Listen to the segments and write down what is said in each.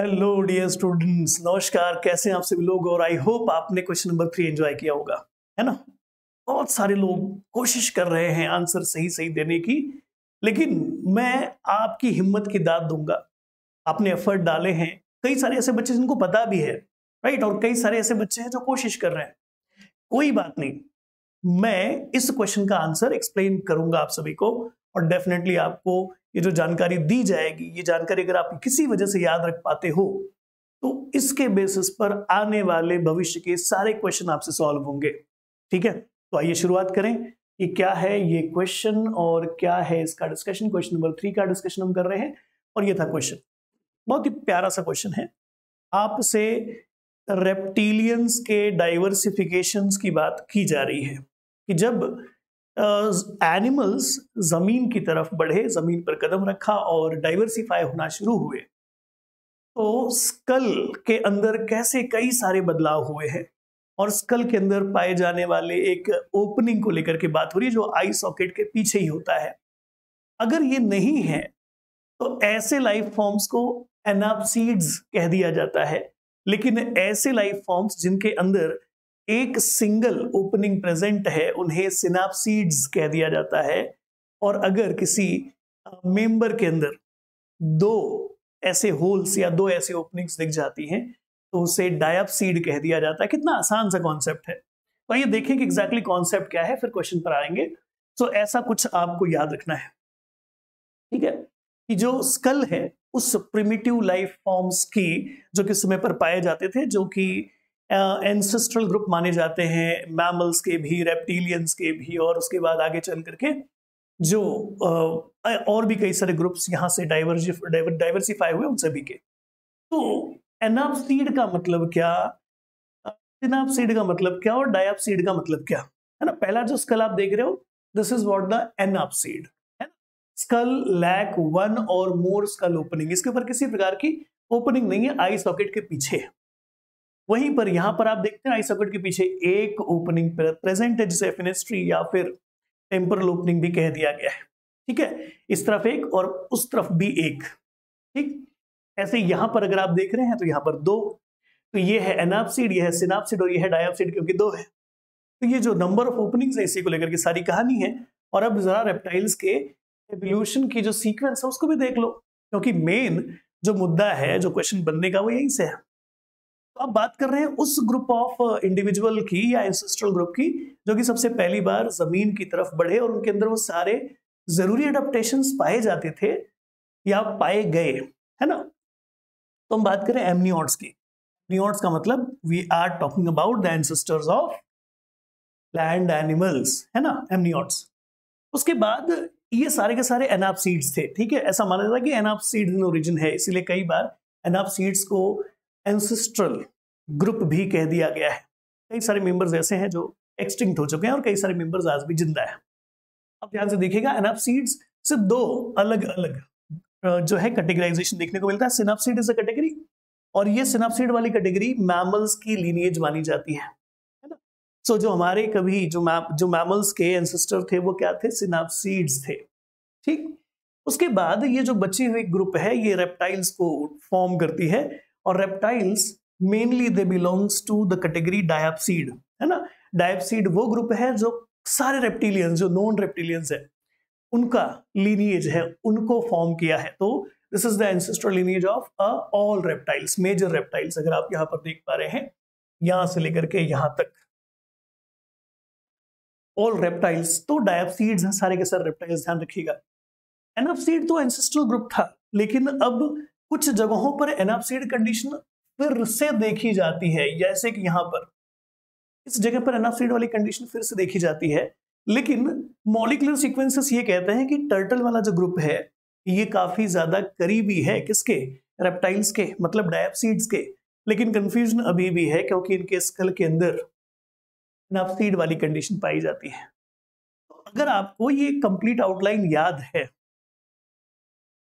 hello dear students नमस्कार कैसे हैं आप सभी लोग और आई होप आपने क्वेश्चन नंबर थ्री एंजॉय किया होगा है ना बहुत सारे लोग कोशिश कर रहे हैं आंसर सही सही देने की लेकिन मैं आपकी हिम्मत की दाद दूंगा आपने एफर्ट डाले हैं कई सारे ऐसे बच्चे जिनको पता भी है राइट और कई सारे ऐसे बच्चे हैं जो कोशिश कर रहे हैं कोई बात नहीं मैं इस क्वेश्चन का आंसर एक्सप्लेन करूंगा आप सभी को और डेफिनेटली आपको ये जो जानकारी दी जाएगी ये जानकारी अगर आप किसी वजह से याद रख पाते हो तो इसके बेसिस पर आने वाले भविष्य के सारे क्वेश्चन आपसे सॉल्व होंगे ठीक है तो आइए शुरुआत करें कि क्या है ये क्वेश्चन और क्या है इसका डिस्कशन क्वेश्चन नंबर थ्री का डिस्कशन हम कर रहे हैं और ये था क्वेश्चन बहुत ही प्यारा सा क्वेश्चन है आपसे रेप्टिलियंस के डाइवर्सिफिकेशंस की बात की जा रही है कि जब एनिमल्स ज़मीन की तरफ बढ़े ज़मीन पर कदम रखा और डाइवर्सिफाई होना शुरू हुए तो स्कल के अंदर कैसे कई सारे बदलाव हुए हैं और स्कल के अंदर पाए जाने वाले एक ओपनिंग को लेकर के बात हो रही है जो आई सॉकेट के पीछे ही होता है अगर ये नहीं है तो ऐसे लाइफ फॉर्म्स को एनापसीड्स कह दिया जाता है लेकिन ऐसे लाइफ फॉर्म्स जिनके अंदर एक सिंगल ओपनिंग प्रेजेंट है उन्हें सिनापसीड्स कह दिया जाता है और अगर किसी मेंबर के अंदर दो ऐसे होल्स या दो ऐसे ओपनिंग्स दिख जाती हैं तो उसे डायपसीड कह दिया जाता है कितना आसान सा कॉन्सेप्ट है तो ये देखें कि एग्जैक्टली exactly कॉन्सेप्ट क्या है फिर क्वेश्चन पर आएंगे तो ऐसा कुछ आपको याद रखना है ठीक है कि जो स्कल है उस प्रिमिटिव लाइफ फॉर्म्स की जो कि समय पर पाए जाते थे जो कि एंसेस्ट्रल ग्रुप माने जाते हैं मैमल्स के भी रेप्टिलियंस के भी और उसके बाद आगे चल करके जो आ, और भी कई सारे ग्रुप्स यहाँ से डाइवर्सिफाई हुए उन सभी के तो एनापसीड का मतलब क्या एनापसीड का मतलब क्या और डायपसीड का मतलब क्या है ना पहला जो स्कल आप देख रहे हो this is what the anapsid skull lack one or more school opening इसके ऊपर किसी प्रकार की ओपनिंग नहीं है आई सॉकेट के पीछे वहीं पर यहां पर आप देखते हैं आई सर्किट के पीछे एक ओपनिंग प्रेजेंट है जिसे फिनेस्ट्री या फिर टेम्परल ओपनिंग भी कह दिया गया है ठीक है इस तरफ एक और उस तरफ भी एक ठीक ऐसे यहां पर अगर आप देख रहे हैं तो यहां पर दो तो ये है एनापसिड यह है सिनापसिड और यह है डायपसिड क्योंकि दो है तो ये जो नंबर ऑफ ओपनिंग्स है इसी को लेकर के सारी कहानी है और अब जरा रेप्टाइल्स के एवोल्यूशन की जो सीक्वेंस है उसको भी देख लो क्योंकि मेन जो मुद्दा है जो क्वेश्चन बनने का वो यहीं से है तो अब बात कर रहे हैं उस ग्रुप ऑफ इंडिविजुअल की या एंसेस्ट्रल ग्रुप की जो कि सबसे पहली बार जमीन की तरफ बढ़े और उनके अंदर वो सारे जरूरी एडप्टेशन पाए जाते थे या पाए गए है ना तो हम बात करें एमनियोट्स की एमनियोट्स का मतलब we are talking about the ancestors of land animals है ना एमनियोट्स उसके बाद ये सारे के सारे एनाप सीड्स थे ठीक है ऐसा माना जाता है कि एनाप एनापसीड इन ओरिजिन है इसीलिए कई बार एनाप सीड्स को एंसिस्ट्रल ग्रुप भी कह दिया गया है कई सारे मेंबर्स ऐसे हैं जो एक्सटिंक्ट हो चुके हैं और कई सारे मेंबर्स आज भी जिंदा है अब ध्यान से देखिएगा एनापसीड्स से दो अलग अलग जो है कैटेगराइजेशन देखने को मिलता है सिनापसीड इज अ कैटेगरी और ये सिनापसीड वाली कैटेगरी मैमल्स की लीनिएज मानी जाती है है ना सो so, जो हमारे कभी जो मैप जो मैमल्स के एंसेस्टर थे वो क्या थे सिनापसीड्स थे ठीक उसके बाद ये जो बची हुई ग्रुप है ये रेप्टाइल्स को फॉर्म करती है और reptiles mainly they belongs to the category diapsid है ना डायप्सीड वो ग्रुप है जो सारे रेप्टिलियंस जो नॉन रेप्टिलियंस है उनका लीनिएज है उनको फॉर्म किया है तो this is the ancestor lineage of all reptiles major reptiles अगर आप यहां पर देख पा रहे हैं यहां से लेकर के यहां तक ऑल रेप्टाइल्स तो डायप्सीड्स हैं सारे के सारे रेप्टाइल्स ध्यान रखिएगा एनएफसीड तो एंसेस्टर ग्रुप था लेकिन अब कुछ जगहों पर एनापसीड कंडीशन फिर से देखी जाती है जैसे कि यहाँ पर इस जगह पर एनापसीड वाली कंडीशन फिर से देखी जाती है लेकिन मॉलिकुलर सीक्वेंसेस ये कहते हैं कि टर्टल वाला जो ग्रुप है ये काफी ज्यादा करीबी है किसके रेप्टाइल्स के मतलब डायपसीड्स के लेकिन कंफ्यूजन अभी भी है क्योंकि इनके स्कल के अंदर एनाफसीड वाली कंडीशन पाई जाती है तो अगर आपको ये कंप्लीट आउटलाइन याद है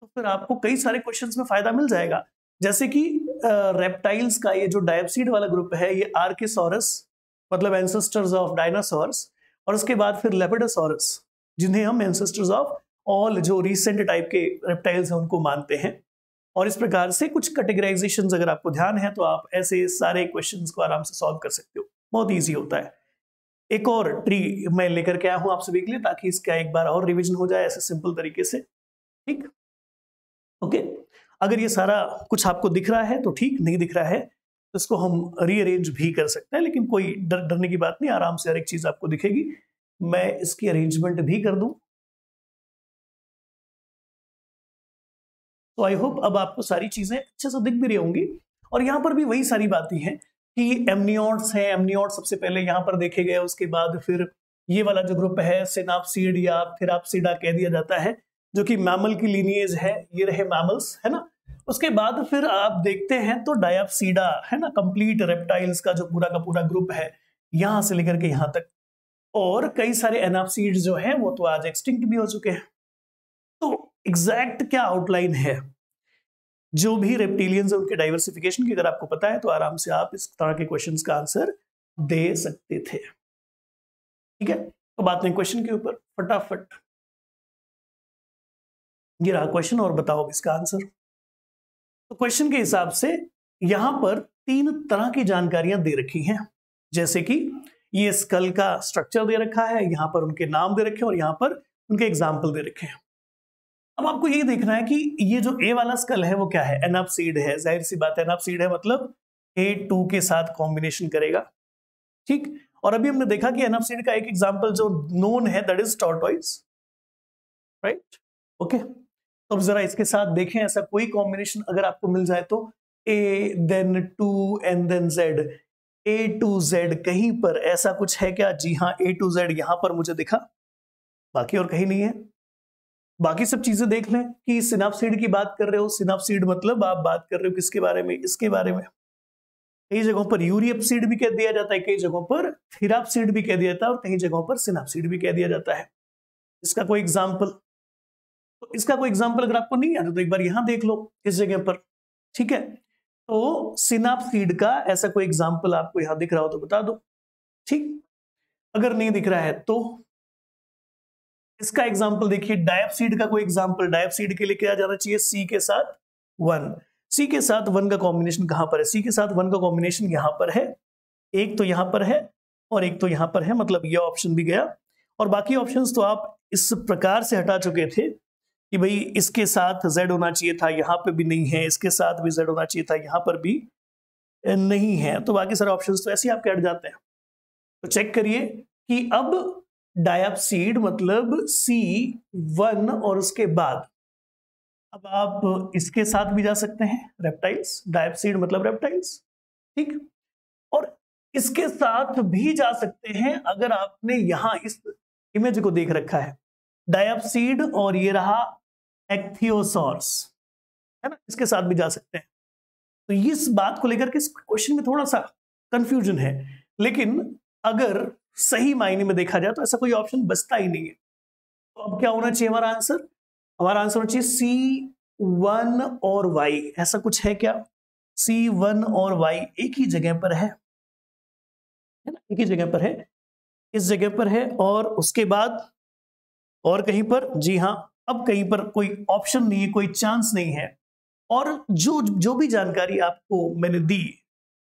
तो फिर आपको कई सारे क्वेश्चन में फायदा मिल जाएगा जैसे कि रेप्टाइल्स का ये जो डायपसीड वाला ग्रुप है ये आर्किसोरस मतलब एंसेस्टर्स ऑफ डायनासोरस और उसके बाद फिर लेपिडोसॉरस जिन्हें हम एंसेस्टर्स ऑफ ऑल जो रिसेंट टाइप के रेप्टाइल्स हैं उनको मानते हैं और इस प्रकार से कुछ कैटेगराइजेशन अगर आपको ध्यान है तो आप ऐसे सारे क्वेश्चन को आराम से सॉल्व कर सकते हो बहुत ईजी होता है एक और ट्री मैं लेकर के आया हूँ आप सभी के लिए ताकि इसका एक बार और रिविजन हो जाए ऐसे सिंपल तरीके से ठीक ओके अगर ये सारा कुछ आपको दिख रहा है तो ठीक नहीं दिख रहा है तो इसको हम रीअरेंज भी कर सकते हैं लेकिन कोई डर डरने की बात नहीं आराम से हर एक चीज़ आपको दिखेगी मैं इसकी अरेंजमेंट भी कर दू तो आई होप अब आपको सारी चीज़ें अच्छे से दिख भी रही होंगी और यहां पर भी वही सारी बातें हैं कि एमनियोट्स हैं एमनियोट सबसे पहले यहां पर देखे गए उसके बाद फिर ये वाला जो ग्रुप है सीड या फिर आप सीडा कह दिया जाता है जो कि मैमल की लीनियज है ये रहे मैमल्स है ना उसके बाद फिर आप देखते हैं तो डायप्सीडा है ना कंप्लीट रेप्टाइल्स का जो पूरा का पूरा ग्रुप है यहां से लेकर के यहाँ तक और कई सारे एनापसीड जो है वो तो आज एक्सटिंक्ट भी हो चुके हैं तो एग्जैक्ट क्या आउटलाइन है जो भी रेप्टिलियंस है उनके डाइवर्सिफिकेशन की अगर आपको पता है तो आराम से आप इस तरह के क्वेश्चंस का आंसर दे सकते थे ठीक है तो बात नहीं क्वेश्चन के ऊपर फटाफट ये रहा क्वेश्चन और बताओ इसका आंसर तो क्वेश्चन के हिसाब से यहां पर तीन तरह की जानकारियां दे रखी हैं जैसे कि ये स्कल का स्ट्रक्चर दे रखा है यहां पर उनके नाम दे रखे हैं और यहां पर उनके एग्जाम्पल दे रखे हैं अब आपको ये देखना है कि ये जो ए वाला स्कल है वो क्या है एनअप सीड है जाहिर सी बात है एनअप सीड है मतलब ए टू के साथ कॉम्बिनेशन करेगा ठीक और अभी हमने देखा कि एनअप सीड का एक एग्जाम्पल जो नोन है that is tortoise right okay तो अब जरा इसके साथ देखें ऐसा कोई कॉम्बिनेशन अगर आपको मिल जाए तो A then to and then Z A to Z कहीं पर ऐसा कुछ है क्या जी हाँ ए टू जेड यहां पर मुझे दिखा बाकी और कहीं नहीं है बाकी सब चीजें देख लें कि सिनापसीड की बात कर रहे हो सिनापसीड मतलब आप बात कर रहे हो किसके बारे में इसके बारे में कई जगहों पर यूरियपसीड भी कह दिया जाता है कई जगहों पर थिरापसीड भी कह दिया जाता है और कई जगहों पर सिनापसीड भी कह दिया जाता है इसका कोई एग्जाम्पल तो इसका कोई एग्जाम्पल अगर आपको नहीं आता तो एक बार यहां देख लो इस जगह पर ठीक है तो सिनाप सीड का ऐसा कोई एग्जाम्पल आपको यहां दिख रहा हो तो बता दो ठीक अगर नहीं दिख रहा है तो इसका एग्जाम्पल देखिए डायपसीड का कोई एग्जाम्पल डायपसीड के लिए क्या जाना चाहिए सी के साथ वन सी के साथ वन का कॉम्बिनेशन कहां पर है सी के साथ वन का कॉम्बिनेशन यहां पर है एक तो यहां पर है और एक तो यहां पर है मतलब यह ऑप्शन भी गया और बाकी ऑप्शंस तो आप इस प्रकार से हटा चुके थे कि भाई इसके साथ जेड होना चाहिए था यहाँ पे भी नहीं है इसके साथ भी जेड होना चाहिए था यहाँ पर भी नहीं है तो बाकी सारे ऑप्शंस तो ऐसे ही आपके हट जाते हैं तो चेक करिए कि अब डायपसीड मतलब सी वन और उसके बाद अब आप इसके साथ भी जा सकते हैं रेप्टाइल्स डायपसीड मतलब रेप्टाइल्स ठीक और इसके साथ भी जा सकते हैं अगर आपने यहां इस इमेज को देख रखा है डायप्सीड और ये रहा एक्थियोसॉर्स है ना इसके साथ भी जा सकते हैं तो इस बात को लेकर के इस क्वेश्चन में थोड़ा सा कंफ्यूजन है लेकिन अगर सही मायने में देखा जाए तो ऐसा कोई ऑप्शन बचता ही नहीं है तो अब क्या होना चाहिए हमारा आंसर हमारा आंसर होना चाहिए सी वन और वाई ऐसा कुछ है क्या सी वन और वाई एक ही जगह पर है ना एक ही जगह पर है इस जगह पर है और उसके बाद और कहीं पर जी हाँ अब कहीं पर कोई ऑप्शन नहीं है कोई चांस नहीं है और जो जो भी जानकारी आपको मैंने दी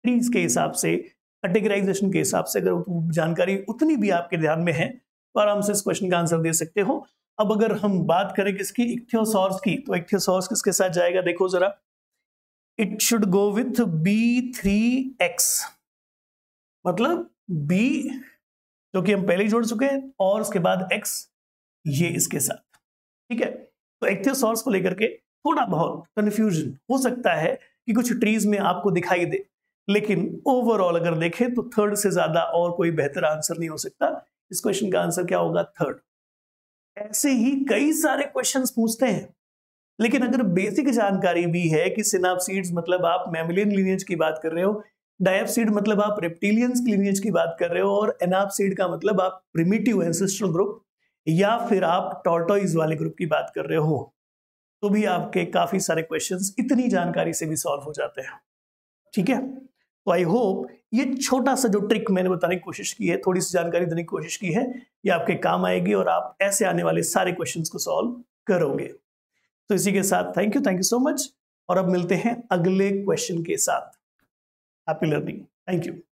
ट्रीज के हिसाब से कैटेगराइजेशन के हिसाब से अगर जानकारी उतनी भी आपके ध्यान में है तो आराम से इस क्वेश्चन का आंसर दे सकते हो अब अगर हम बात करें किसकी इक्थियोसॉर्स की तो इक्थियोसॉर्स किसके साथ जाएगा देखो जरा it should go with B three X मतलब बी जो कि हम पहले जोड़ चुके हैं और उसके बाद एक्स ये इसके साथ ठीक है तो एक्थियोसॉर्स को लेकर के थोड़ा बहुत कंफ्यूजन हो सकता है कि कुछ ट्रीज में आपको दिखाई दे लेकिन ओवरऑल अगर देखें तो थर्ड से ज्यादा और कोई बेहतर आंसर नहीं हो सकता इस क्वेश्चन का आंसर क्या होगा थर्ड ऐसे ही कई सारे क्वेश्चन पूछते हैं लेकिन अगर बेसिक जानकारी भी है कि सिनापसीड्स मतलब आप मेमिलियन लीनियज की बात कर रहे हो डायपसीड मतलब आप रेप्टिलियंस लीनियज की बात कर रहे हो और एनापसीड का मतलब आप प्रिमिटिव एंसेस्ट्रल ग्रुप या फिर आप टोर्टोइज वाले ग्रुप की बात कर रहे हो तो भी आपके काफ़ी सारे क्वेश्चन इतनी जानकारी से भी सॉल्व हो जाते हैं ठीक है तो आई होप ये छोटा सा जो ट्रिक मैंने बताने की कोशिश की है थोड़ी सी जानकारी देने की कोशिश की है ये आपके काम आएगी और आप ऐसे आने वाले सारे क्वेश्चन को सॉल्व करोगे तो इसी के साथ thank you thank you so much और अब मिलते हैं अगले क्वेश्चन के साथ हैप्पी लर्निंग थैंक यू